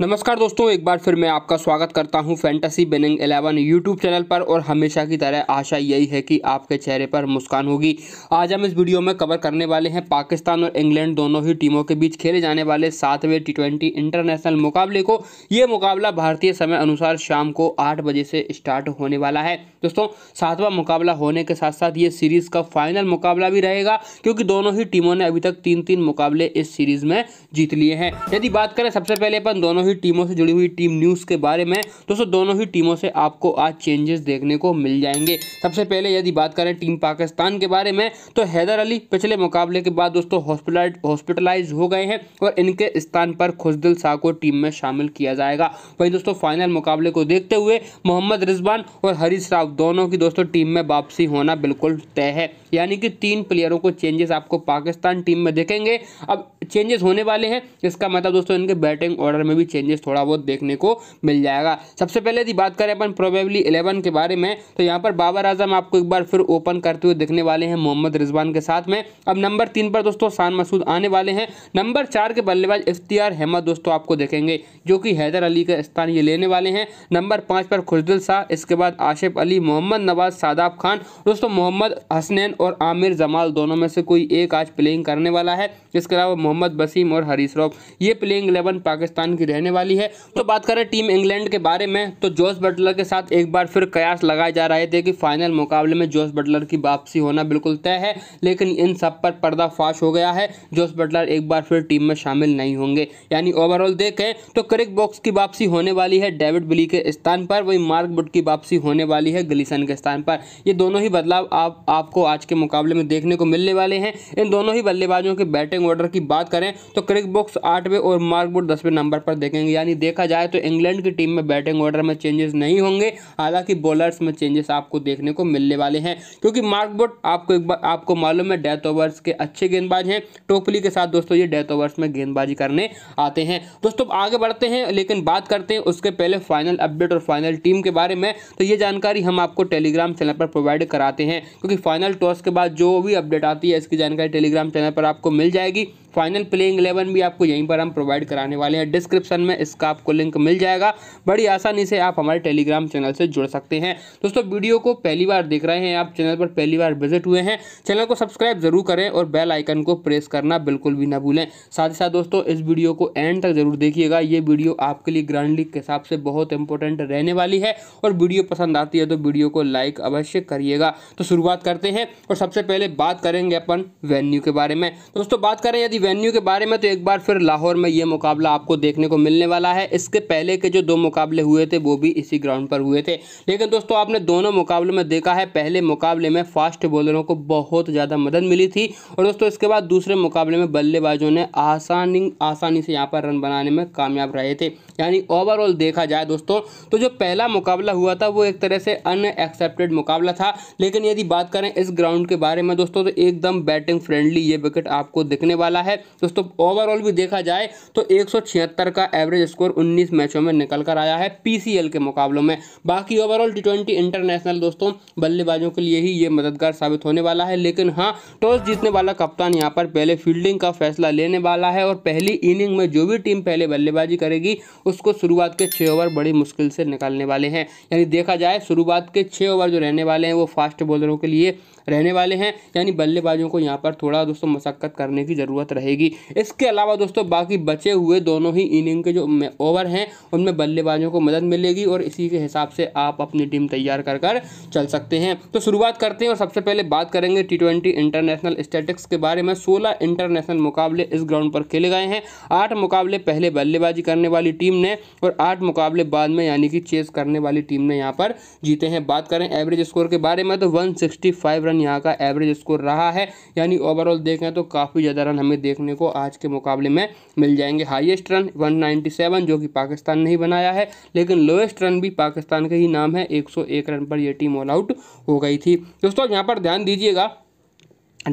नमस्कार दोस्तों एक बार फिर मैं आपका स्वागत करता हूं फैंटेसी बिनिंग 11 यूट्यूब चैनल पर और हमेशा की तरह आशा यही है कि आपके चेहरे पर मुस्कान होगी आज हम इस वीडियो में कवर करने वाले हैं पाकिस्तान और इंग्लैंड दोनों ही टीमों के बीच खेले जाने वाले सातवें टी इंटरनेशनल मुकाबले को ये मुकाबला भारतीय समय अनुसार शाम को आठ बजे से स्टार्ट होने वाला है दोस्तों सातवां मुकाबला होने के साथ साथ ये सीरीज़ का फाइनल मुकाबला भी रहेगा क्योंकि दोनों ही टीमों ने अभी तक तीन तीन मुकाबले इस सीरीज़ में जीत लिए हैं यदि बात करें सबसे पहले अपन दोनों दोनों ही टीमों से जुड़ी हुई टीम न्यूज़ के बारे में दोस्तों दोनों ही टीमों से आपको आज चेंजेस देखने को मिल जाएंगे सबसे पहले यदि बात करें टीम पाकिस्तान के बारे में तो हैदर अली पिछले मुकाबले के बाद दोस्तों हॉस्पिटलाइज हो गए हैं और इनके स्थान पर खुशदिल शाह को टीम में शामिल किया जाएगा वहीं दोस्तों फाइनल मुकाबले को देखते हुए मोहम्मद रिजवान और हरीश राव दोनों की दोस्तों टीम में वापसी होना बिल्कुल तय है यानी कि तीन प्लेयरों को चेंजेस आपको पाकिस्तान टीम में देखेंगे अब चेंजेस होने वाले हैं इसका मतलब दोस्तों इनके बैटिंग ऑर्डर में भी चेंजेस थोड़ा बहुत देखने को मिल जाएगा सबसे पहले यदि बात करें अपन प्रोबेबली इलेवन के बारे में तो यहाँ पर बाबर आजम आपको एक बार फिर ओपन करते हुए दिखने वाले हैं मोहम्मद रिजवान के साथ में अब नंबर तीन पर दोस्तों शान मसूद आने वाले हैं नंबर चार के बल्लेबाज इफ्तियार अहमद दोस्तों आपको देखेंगे जो कि हैदर अली का स्थान ये लेने वाले हैं नंबर पाँच पर खुशदिल शाह इसके बाद आशिफ अली मोहम्मद नवाज सादाब खान दोस्तों मोहम्मद हसनैन और आमिर जमाल दोनों में से कोई एक आज प्लेइंग करने वाला है इसके अलावा मोहम्मद वसीम और हरीश रॉफ ये प्लेइंग इलेवन पाकिस्तान की रहने रहने वाली है तो बात करें टीम इंग्लैंड के बारे में तो जोस बटलर के साथ एक बार फिर कयास लगाए जा रहे थे कि फाइनल मुकाबले में जोस बटलर की वापसी होना बिल्कुल तय है लेकिन इन सब पर पर्दाफाश हो गया है जोस बटलर एक बार फिर टीम में शामिल नहीं होंगे यानी ओवरऑल देखें तो क्रिक बॉक्स की वापसी होने वाली है डेविड बिली के स्थान पर वही मार्क बुट की वापसी होने वाली है गलीसन के स्थान पर ये दोनों ही बदलाव आप आपको आज के मुकाबले में देखने को मिलने वाले हैं इन दोनों ही बल्लेबाजों के बैटिंग ऑर्डर की बात करें तो क्रिक बॉक्स आठवें और मार्क बुट दसवें नंबर पर देखने सकेंगे यानी देखा जाए तो इंग्लैंड की टीम में बैटिंग ऑर्डर में चेंजेस नहीं होंगे हालांकि बॉलर्स में चेंजेस आपको देखने को मिलने वाले हैं क्योंकि मार्क बोट आपको एक बार आपको मालूम है डेथ ओवर्स के अच्छे गेंदबाज हैं टोपली के साथ दोस्तों ये डेथ ओवर्स में गेंदबाजी करने आते हैं दोस्तों आगे बढ़ते हैं लेकिन बात करते हैं उसके पहले फाइनल अपडेट और फाइनल टीम के बारे में तो ये जानकारी हम आपको टेलीग्राम चैनल पर प्रोवाइड कराते हैं क्योंकि फाइनल टॉस के बाद जो भी अपडेट आती है इसकी जानकारी टेलीग्राम चैनल पर आपको मिल जाएगी फाइनल प्लेइंग इलेवन भी आपको यहीं पर हम प्रोवाइड कराने वाले हैं डिस्क्रिप्शन में इसका आपको लिंक मिल जाएगा बड़ी आसानी से आप हमारे टेलीग्राम चैनल से जुड़ सकते हैं दोस्तों वीडियो को पहली बार देख रहे हैं आप चैनल पर पहली बार विजिट हुए हैं चैनल को सब्सक्राइब जरूर करें और बेल आइकन को प्रेस करना बिल्कुल भी ना भूलें साथ ही साथ दोस्तों इस वीडियो को एंड तक जरूर देखिएगा ये वीडियो आपके लिए ग्रांड लीग के हिसाब से बहुत इंपॉर्टेंट रहने वाली है और वीडियो पसंद आती है तो वीडियो को लाइक अवश्य करिएगा तो शुरुआत करते हैं और सबसे पहले बात करेंगे अपन वेन्यू के बारे में तो दोस्तों बात करें यदि वेन्यू के बारे में तो एक बार फिर लाहौर में ये मुकाबला आपको देखने को मिलने वाला है इसके पहले के जो दो मुकाबले हुए थे वो भी इसी ग्राउंड पर हुए थे लेकिन दोस्तों आपने दोनों मुकाबलों में देखा है पहले मुकाबले में फास्ट बॉलरों को बहुत ज़्यादा मदद मिली थी और दोस्तों इसके बाद दूसरे मुकाबले में बल्लेबाजों ने आसानी आसानी से यहाँ पर रन बनाने में कामयाब रहे थे यानी ओवरऑल देखा जाए दोस्तों तो जो पहला मुकाबला हुआ था वो एक तरह से अनएक्सेप्टेड मुकाबला था लेकिन यदि बात करें इस ग्राउंड के बारे में दोस्तों तो एकदम बैटिंग फ्रेंडली ये विकेट आपको दिखने वाला है है दोस्तों ओवरऑल भी देखा जाए तो एक का एवरेज स्कोर उन्नीस मैचों में निकल कर आया है पीसीएल के मुकाबलों में बाकी ओवरऑल टी इंटरनेशनल दोस्तों बल्लेबाजों के लिए ही ये मददगार साबित होने वाला है लेकिन हाँ टॉस जीतने वाला कप्तान यहाँ पर पहले फील्डिंग का फैसला लेने वाला है और पहली इनिंग में जो भी टीम पहले बल्लेबाजी करेगी उसको शुरुआत के छः ओवर बड़ी मुश्किल से निकालने वाले हैं यानी देखा जाए शुरुआत के छः ओवर जो रहने वाले हैं वो फास्ट बॉलरों के लिए रहने वाले हैं यानी बल्लेबाजों को यहाँ पर थोड़ा दोस्तों मशक्क़त करने की ज़रूरत रहेगी इसके अलावा दोस्तों बाकी बचे हुए दोनों ही इनिंग के जो ओवर हैं उनमें बल्लेबाजों को मदद मिलेगी और इसी के हिसाब से आप अपनी टीम तैयार कर कर चल सकते हैं तो शुरुआत करते हैं और सबसे पहले बात करेंगे टी इंटरनेशनल स्टेटिक्स के बारे में सोलह इंटरनेशनल मुकाबले इस ग्राउंड पर खेले गए हैं आठ मुकाबले पहले बल्लेबाजी करने वाली टीम ने और आठ मुकाबले बाद में यानी कि चेस करने वाली टीम ने यहाँ पर जीते हैं बात करें एवरेज स्कोर के बारे में तो फाइव रन रन यहाँ का एवरेज स्कोर रहा है यानी ओवरऑल देखें तो काफ़ी ज़्यादा रन हमें देखने को आज के मुकाबले में मिल जाएंगे हाईएस्ट रन 197 जो कि पाकिस्तान ने ही बनाया है लेकिन लोएस्ट रन भी पाकिस्तान का ही नाम है 101 रन पर यह टीम ऑल आउट हो गई थी दोस्तों यहाँ पर ध्यान दीजिएगा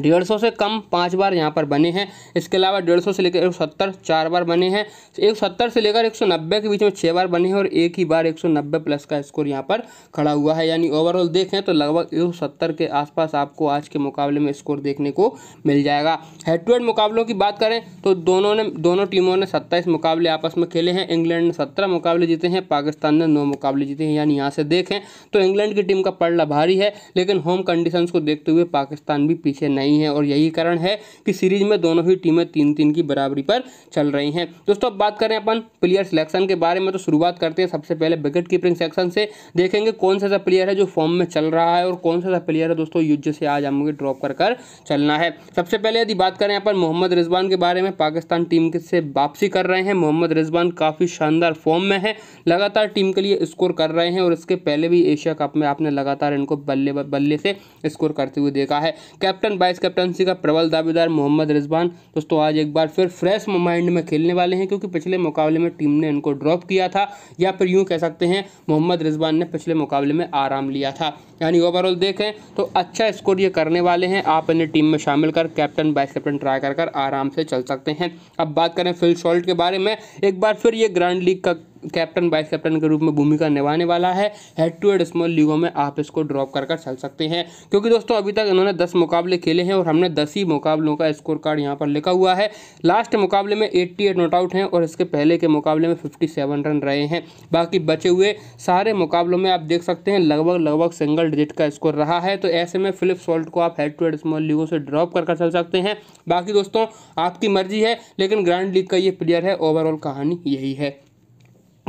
डेढ़ सौ से कम पाँच बार यहाँ पर बने हैं इसके अलावा डेढ़ सौ से लेकर एक सत्तर चार बार बने हैं एक सत्तर से लेकर एक सौ नब्बे के बीच में छः बार बने हैं और एक ही बार एक सौ नब्बे प्लस का स्कोर यहाँ पर खड़ा हुआ है यानी ओवरऑल देखें तो लगभग एक सौ सत्तर के आसपास आपको आज के मुकाबले में स्कोर देखने को मिल जाएगा हेड टू हेड मुकाबलों की बात करें तो दोनों ने दोनों टीमों ने सत्ताईस मुकाबले आपस में खेले हैं इंग्लैंड ने सत्रह मुकाबले जीते हैं पाकिस्तान ने नौ मुकाबले जीते हैं यानी यहाँ से देखें तो इंग्लैंड की टीम का पड़ला भारी है लेकिन होम कंडीशन को देखते हुए पाकिस्तान भी पीछे नहीं नहीं है और यही कारण है कि सीरीज में दोनों ही टीमें तीन तीन की बराबरी पर चल रही हैं दोस्तों अब बात करें अपन प्लेयर सिलेक्शन के बारे में तो शुरुआत करते हैं सबसे पहले विकेट कीपिंग सेक्शन से देखेंगे कौन सा ऐसा प्लेयर है जो फॉर्म में चल रहा है और कौन सा ऐसा प्लेयर है दोस्तों युद्ध से आज हम ड्रॉप कर कर चलना है सबसे पहले यदि बात करें अपन मोहम्मद रिजवान के बारे में पाकिस्तान टीम से वापसी कर रहे हैं मोहम्मद रिजवान काफ़ी शानदार फॉर्म में है लगातार टीम के लिए स्कोर कर रहे हैं और इसके पहले भी एशिया कप में आपने लगातार इनको बल्ले बल्ले से स्कोर करते हुए देखा है कैप्टन बाई वाइस कैप्टनसी का प्रबल दावेदार मोहम्मद रिजवान दोस्तों आज एक बार फिर फ्रेश माइंड में खेलने वाले हैं क्योंकि पिछले मुकाबले में टीम ने इनको ड्रॉप किया था या फिर यूँ कह सकते हैं मोहम्मद रिजवान ने पिछले मुकाबले में आराम लिया था यानी ओवरऑल देखें तो अच्छा स्कोर ये करने वाले हैं आप इन्हें टीम में शामिल कर कैप्टन वाइस कैप्टन ट्राई कर आराम से चल सकते हैं अब बात करें फिल शॉल्ट के बारे में एक बार फिर ये ग्रैंड लीग का कैप्टन वाइस कैप्टन के रूप में भूमिका निभाने वाला है हेड टू हेड स्मॉल लीगों में आप इसको ड्रॉप कर कर चल सकते हैं क्योंकि दोस्तों अभी तक इन्होंने दस मुकाबले खेले हैं और हमने दस ही मुकाबलों का स्कोर कार्ड यहाँ पर लिखा हुआ है लास्ट मुकाबले में एट्टी एट नॉट आउट हैं और इसके पहले के मुकाबले में फिफ्टी सेवन रन रहे हैं बाकी बचे हुए सारे मुकाबलों में आप देख सकते हैं लगभग लगभग सिंगल डिजिट का स्कोर रहा है तो ऐसे में फिलिप सॉल्ट को आप हेड टू हेड स्मॉल लीगों से ड्रॉप कर कर चल सकते हैं बाकी दोस्तों आपकी मर्जी है लेकिन ग्रैंड लीग का ये प्लेयर है ओवरऑल कहानी यही है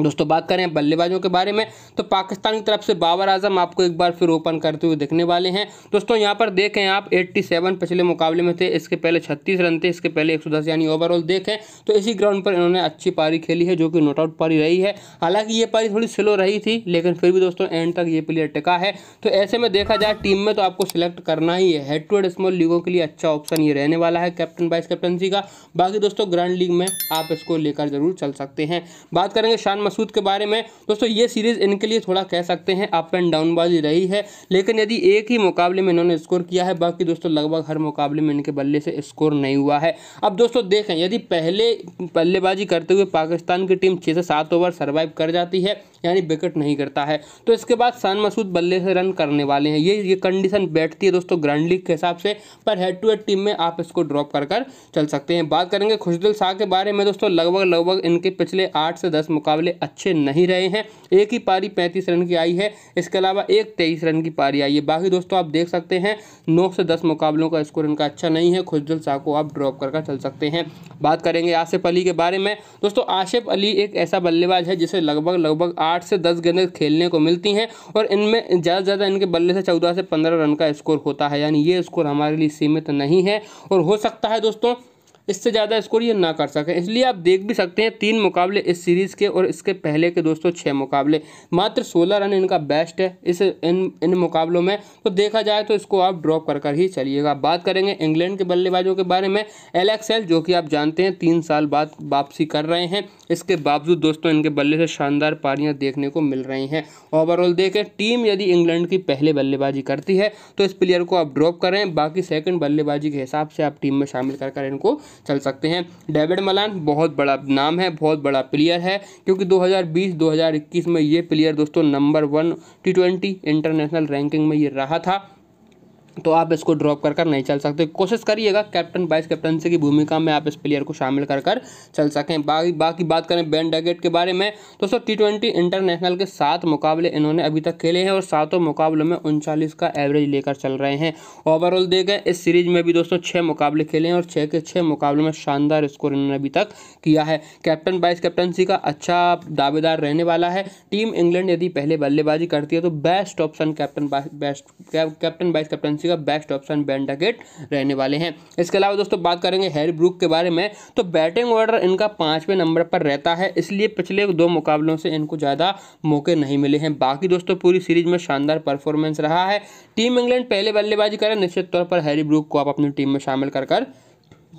दोस्तों बात करें बल्लेबाजों के बारे में तो पाकिस्तान की तरफ से बाबर आजम आपको एक बार फिर ओपन करते हुए देखने वाले हैं दोस्तों यहाँ पर देखें आप 87 पिछले मुकाबले में थे इसके पहले 36 रन थे इसके पहले 110 यानी ओवरऑल देखें तो इसी ग्राउंड पर इन्होंने अच्छी पारी खेली है जो कि नोट आउट पारी रही है हालांकि ये पारी थोड़ी स्लो रही थी लेकिन फिर भी दोस्तों एंड तक ये प्लेयर टिका है तो ऐसे में देखा जाए टीम में तो आपको सिलेक्ट करना ही है हेड टू हेड स्मॉल लीगों के लिए अच्छा ऑप्शन ये रहने वाला है कैप्टन वाइस कैप्टनसी का बाकी दोस्तों ग्रांड लीग में आप इसको लेकर जरूर चल सकते हैं बात करेंगे शान मसूद के बारे में दोस्तों ये सीरीज़ इनके लिए थोड़ा कह सकते हैं अप एंड डाउन बाजी रही है लेकिन यदि एक ही मुकाबले में इन्होंने स्कोर किया है बाकी दोस्तों लगभग हर मुकाबले में इनके बल्ले से स्कोर नहीं हुआ है अब दोस्तों देखें यदि पहले बल्लेबाजी करते हुए पाकिस्तान की टीम छः से सात ओवर सर्वाइव कर जाती है यानी विकेट नहीं करता है तो इसके बाद शान मसूद बल्ले से रन करने वाले हैं ये ये कंडीशन बैठती है दोस्तों ग्रैंड लीग के हिसाब से पर हेड टू हेड टीम में आप इसको ड्रॉप कर कर चल सकते हैं बात करेंगे खुशदिल शाह के बारे में दोस्तों लगभग लगभग इनके पिछले आठ से दस मुकाबले अच्छे नहीं रहे हैं एक ही पारी पैंतीस रन की आई है इसके अलावा एक तेईस रन की पारी आई है बाकी दोस्तों आप देख सकते हैं नौ से दस मुकाबलों का स्कोर इनका अच्छा नहीं है खुशदिल शाह को आप ड्रॉप कर कर चल सकते हैं बात करेंगे आसिफ अली के बारे में दोस्तों आसिफ अली एक ऐसा बल्लेबाज है जिसे लगभग लगभग आठ आठ से दस गेंदें खेलने को मिलती हैं और इनमें ज़्यादा ज़्यादा इनके बल्ले से चौदह से पंद्रह रन का स्कोर होता है यानी ये स्कोर हमारे लिए सीमित नहीं है और हो सकता है दोस्तों इससे ज़्यादा स्कोर ये ना कर सकें इसलिए आप देख भी सकते हैं तीन मुकाबले इस सीरीज़ के और इसके पहले के दोस्तों छः मुकाबले मात्र सोलह रन इनका बेस्ट है इस इन इन मुकाबलों में तो देखा जाए तो इसको आप ड्रॉप कर कर ही चलिएगा बात करेंगे इंग्लैंड के बल्लेबाजों के बारे में एलेक्सेल जो कि आप जानते हैं तीन साल बाद वापसी कर रहे हैं इसके बावजूद दोस्तों इनके बल्ले से शानदार पारियाँ देखने को मिल रही हैं ओवरऑल देखें टीम यदि इंग्लैंड की पहले बल्लेबाजी करती है तो इस प्लेयर को आप ड्रॉप करें बाकी सेकेंड बल्लेबाजी के हिसाब से आप टीम में शामिल कर कर इनको चल सकते हैं डेविड मलान बहुत बड़ा नाम है बहुत बड़ा प्लेयर है क्योंकि 2020-2021 में ये प्लेयर दोस्तों number one T international ranking में ये रहा था तो आप इसको ड्रॉप कर कर नहीं चल सकते कोशिश करिएगा कैप्टन वाइस कैप्टनसी की भूमिका में आप इस प्लेयर को शामिल कर कर चल सकें बाकी बाकी बात करें बैन डगेट के बारे में तो सर टी ट्वेंटी इंटरनेशनल के सात मुकाबले इन्होंने अभी तक खेले हैं और सातों मुकाबलों में उनचालीस का एवरेज लेकर चल रहे हैं ओवरऑल देखें इस सीरीज में भी दोस्तों छः मुकाबले खेले हैं और छः के छः मुकाबलों में शानदार स्कोर इन्होंने अभी तक किया है कैप्टन वाइस कैप्टनसी का अच्छा दावेदार रहने वाला है टीम इंग्लैंड यदि पहले बल्लेबाजी करती है तो best option captain best captain vice captaincy MC का बेस्ट ऑप्शन बैन रहने वाले हैं इसके अलावा दोस्तों बात करेंगे हैरी ब्रूक के बारे में तो बैटिंग ऑर्डर इनका पाँचवें नंबर पर रहता है इसलिए पिछले दो मुकाबलों से इनको ज़्यादा मौके नहीं मिले हैं बाकी दोस्तों पूरी सीरीज में शानदार परफॉर्मेंस रहा है टीम इंग्लैंड पहले बल्लेबाजी करें निश्चित तौर पर हैरी ब्रूक को आप अपनी टीम में शामिल कर कर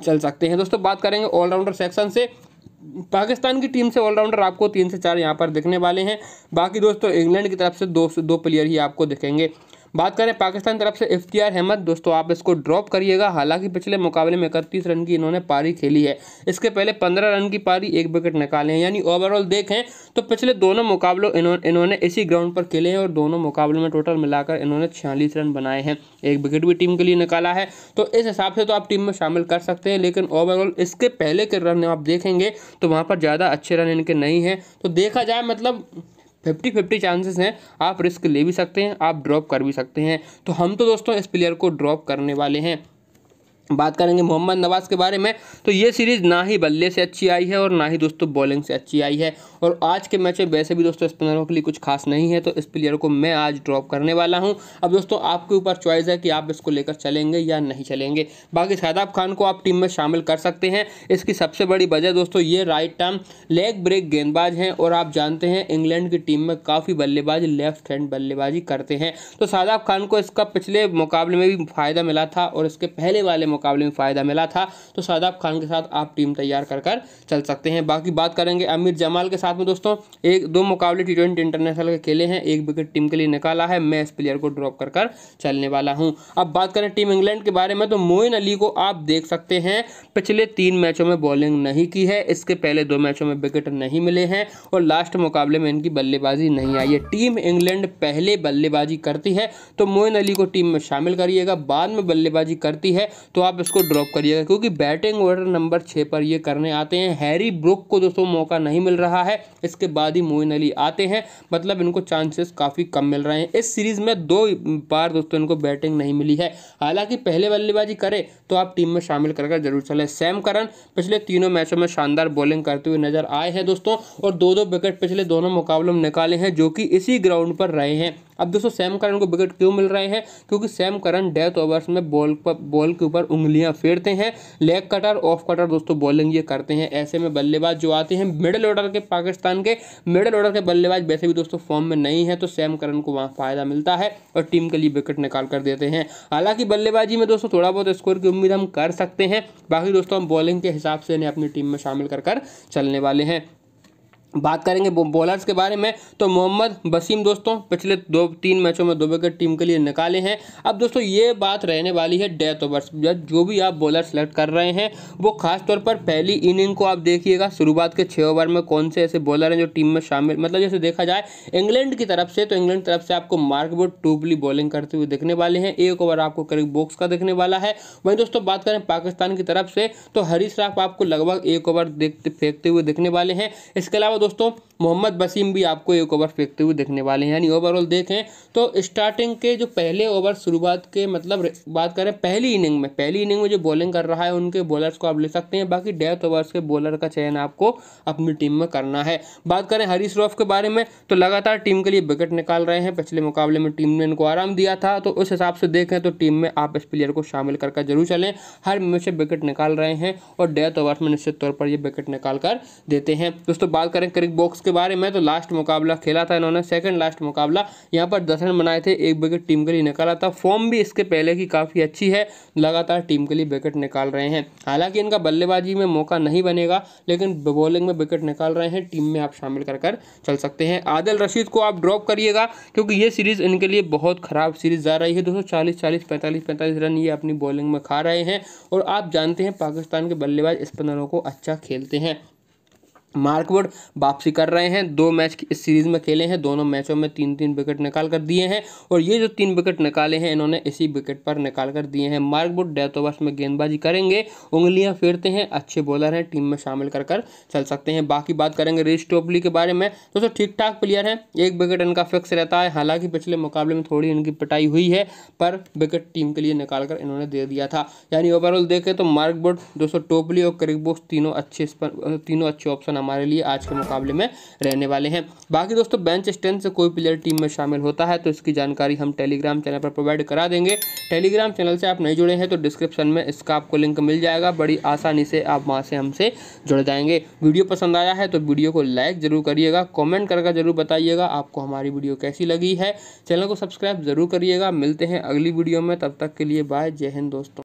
चल सकते हैं दोस्तों बात करेंगे ऑलराउंडर सेक्शन से पाकिस्तान की टीम से ऑलराउंडर आपको तीन से चार यहाँ पर दिखने वाले हैं बाकी दोस्तों इंग्लैंड की तरफ से दो से दो प्लेयर ही आपको दिखेंगे बात करें पाकिस्तान तरफ से इफ्तियार अहमद दोस्तों आप इसको ड्रॉप करिएगा हालांकि पिछले मुकाबले में इकतीस रन की इन्होंने पारी खेली है इसके पहले पंद्रह रन की पारी एक विकेट निकाले हैं यानी ओवरऑल देखें तो पिछले दोनों मुकाबलों इन्होंने इसी ग्राउंड पर खेले हैं और दोनों मुकाबलों में टोटल मिलाकर इन्होंने छियालीस रन बनाए हैं एक विकेट भी टीम के लिए निकाला है तो इस हिसाब से तो आप टीम में शामिल कर सकते हैं लेकिन ओवरऑल इसके पहले के रन आप देखेंगे तो वहाँ पर ज़्यादा अच्छे रन इनके नहीं हैं तो देखा जाए मतलब फिफ्टी फिफ्टी चांसेस हैं आप रिस्क ले भी सकते हैं आप ड्रॉप कर भी सकते हैं तो हम तो दोस्तों इस प्लेयर को ड्रॉप करने वाले हैं बात करेंगे मोहम्मद नवाज़ के बारे में तो ये सीरीज़ ना ही बल्ले से अच्छी आई है और ना ही दोस्तों बॉलिंग से अच्छी आई है और आज के मैच में वैसे भी दोस्तों स्पिनरों के लिए कुछ खास नहीं है तो इस प्लेयर को मैं आज ड्रॉप करने वाला हूं अब दोस्तों आपके ऊपर चॉइस है कि आप इसको लेकर चलेंगे या नहीं चलेंगे बाकी शादाब खान को आप टीम में शामिल कर सकते हैं इसकी सबसे बड़ी वजह दोस्तों ये राइट टर्म लेग ब्रेक गेंदबाज हैं और आप जानते हैं इंग्लैंड की टीम में काफ़ी बल्लेबाज लेफ्ट हैंड बल्लेबाजी करते हैं तो शादाब खान को इसका पिछले मुकाबले में भी फ़ायदा मिला था और इसके पहले वाले मुकाबले में फ़ायदा मिला था तो शादाब खान के साथ आप टीम तैयार कर कर चल सकते हैं बाकी बात करेंगे अमीर जमाल के साथ में दोस्तों एक दो मुकाबले टी ट्वेंटी इंटरनेशनल के खेले हैं एक विकेट टीम के लिए निकाला है मैं इस प्लेयर को ड्रॉप कर कर चलने वाला हूँ अब बात करें टीम इंग्लैंड के बारे में तो मोइन अली को आप देख सकते हैं पिछले तीन मैचों में बॉलिंग नहीं की है इसके पहले दो मैचों में विकेट नहीं मिले हैं और लास्ट मुकाबले में इनकी बल्लेबाजी नहीं आई है टीम इंग्लैंड पहले बल्लेबाजी करती है तो मोइन अली को टीम में शामिल करिएगा बाद में बल्लेबाजी करती है तो आप इसको ड्रॉप करिएगा क्योंकि बैटिंग ऑर्डर नंबर छः पर ये करने आते हैं हैरी ब्रुक को दोस्तों मौका नहीं मिल रहा है इसके बाद ही मोइन अली आते हैं मतलब इनको चांसेस काफ़ी कम मिल रहे हैं इस सीरीज़ में दो बार दोस्तों इनको बैटिंग नहीं मिली है हालांकि पहले बल्लेबाजी करे तो आप टीम में शामिल कर जरूर चले सैम करन पिछले तीनों मैचों में शानदार बॉलिंग करते हुए नजर आए हैं दोस्तों और दो दो विकेट पिछले दोनों मुकाबलों में निकाले हैं जो कि इसी ग्राउंड पर रहे हैं अब दोस्तों सैम करन को विकेट क्यों मिल रहे हैं क्योंकि सैम करन डेथ ओवर्स में बॉल पर बॉल के ऊपर उंगलियां फेरते हैं लेग कटर ऑफ कटर दोस्तों बॉलिंग ये करते हैं ऐसे में बल्लेबाज जो आते हैं मिडिल ऑर्डर के पाकिस्तान के मिडल ऑर्डर के बल्लेबाज वैसे भी दोस्तों फॉर्म में नहीं है तो सैम करन को वहाँ फायदा मिलता है और टीम के लिए विकेट निकाल कर देते हैं हालांकि बल्लेबाजी में दोस्तों थोड़ा बहुत स्कोर की उम्मीद हम कर सकते हैं बाकी दोस्तों हम बॉलिंग के हिसाब से इन्हें अपनी टीम में शामिल कर कर चलने वाले हैं बात करेंगे बॉलर्स के बारे में तो मोहम्मद वसीम दोस्तों पिछले दो तीन मैचों में दो विकेट टीम के लिए निकाले हैं अब दोस्तों ये बात रहने वाली है डेथ ओवर्स जो भी आप बॉलर सेलेक्ट कर रहे हैं वो खासतौर पर पहली इनिंग को आप देखिएगा शुरुआत के छः ओवर में कौन से ऐसे बॉलर हैं जो टीम में शामिल मतलब जैसे देखा जाए इंग्लैंड की तरफ से तो इंग्लैंड तरफ से आपको मार्कबोर्ड टूबली बॉलिंग करते हुए देखने वाले हैं एक ओवर आपको करीब बॉक्स का देखने वाला है वहीं दोस्तों बात करें पाकिस्तान की तरफ से तो हरीश राफ आपको लगभग एक ओवर देखते फेंकते हुए देखने वाले हैं इसके अलावा दोस्तों मोहम्मद वसीम भी आपको एक ओवर फेंकते हुए देखने वाले हैं यानी ओवरऑल देखें तो स्टार्टिंग के जो पहले ओवर शुरुआत के मतलब बात करें पहली इनिंग में पहली इनिंग में जो बॉलिंग कर रहा है उनके बॉलर्स को आप ले सकते हैं बाकी डेथ ओवर्स के बॉलर का चयन आपको अपनी टीम में करना है बात करें हरी श्रॉफ के बारे में तो लगातार टीम के लिए विकेट निकाल रहे हैं पिछले मुकाबले में टीम ने इनको आराम दिया था तो उस हिसाब से देखें तो टीम में आप इस प्लेयर को शामिल करके जरूर चलें हर मैच से विकेट निकाल रहे हैं और डेथ ओवर्स में निश्चित तौर पर ये विकेट निकाल कर देते हैं दोस्तों बात करें क्रिक बॉक्स के बारे में तो लास्ट मुकाबला खेला था इन्होंने सेकंड लास्ट मुकाबला यहाँ पर दस रन बनाए थे एक विकेट टीम के लिए निकाला था फॉर्म भी इसके पहले की काफ़ी अच्छी है लगातार टीम के लिए विकेट निकाल रहे हैं हालांकि इनका बल्लेबाजी में मौका नहीं बनेगा लेकिन बॉलिंग में विकेट निकाल रहे हैं टीम में आप शामिल कर कर चल सकते हैं आदिल रशीद को आप ड्रॉप करिएगा क्योंकि ये सीरीज़ इनके लिए बहुत ख़राब सीरीज़ जा रही है दोस्तों चालीस चालीस पैंतालीस पैंतालीस रन ये अपनी बॉलिंग में खा रहे हैं और आप जानते हैं पाकिस्तान के बल्लेबाज स्पिनरों को अच्छा खेलते हैं मार्कवुड वापसी कर रहे हैं दो मैच इस सीरीज में खेले हैं दोनों मैचों में तीन तीन विकेट निकाल कर दिए हैं और ये जो तीन विकेट निकाले हैं इन्होंने इसी विकेट पर निकाल कर दिए हैं मार्कवुड डेथ ओवर्स में गेंदबाजी करेंगे उंगलियां फेरते हैं अच्छे बॉलर हैं टीम में शामिल कर कर चल सकते हैं बाकी बात करेंगे रिश टोपली के बारे में तो सर ठीक ठाक प्लेयर हैं एक विकेट इनका फिक्स रहता है हालाँकि पिछले मुकाबले में थोड़ी इनकी पिटाई हुई है पर विकेट टीम के लिए निकाल कर इन्होंने दे दिया था यानी ओवरऑल देखें तो मार्कवुड दोस्तों टोपली और क्रिकबोक्स तीनों अच्छे तीनों अच्छे ऑप्शन हमारे लिए आज के मुकाबले में रहने वाले हैं बाकी दोस्तों बेंच स्टैंड से कोई प्लेयर टीम में शामिल होता है तो इसकी जानकारी हम टेलीग्राम चैनल पर प्रोवाइड करा देंगे टेलीग्राम चैनल से आप नहीं जुड़े हैं तो डिस्क्रिप्शन में इसका आपको लिंक मिल जाएगा बड़ी आसानी से आप वहाँ से हमसे जुड़ जाएंगे वीडियो पसंद आया है तो वीडियो को लाइक ज़रूर करिएगा कॉमेंट करके ज़रूर बताइएगा आपको हमारी वीडियो कैसी लगी है चैनल को सब्सक्राइब ज़रूर करिएगा मिलते हैं अगली वीडियो में तब तक के लिए बाय जय हिंद दोस्तों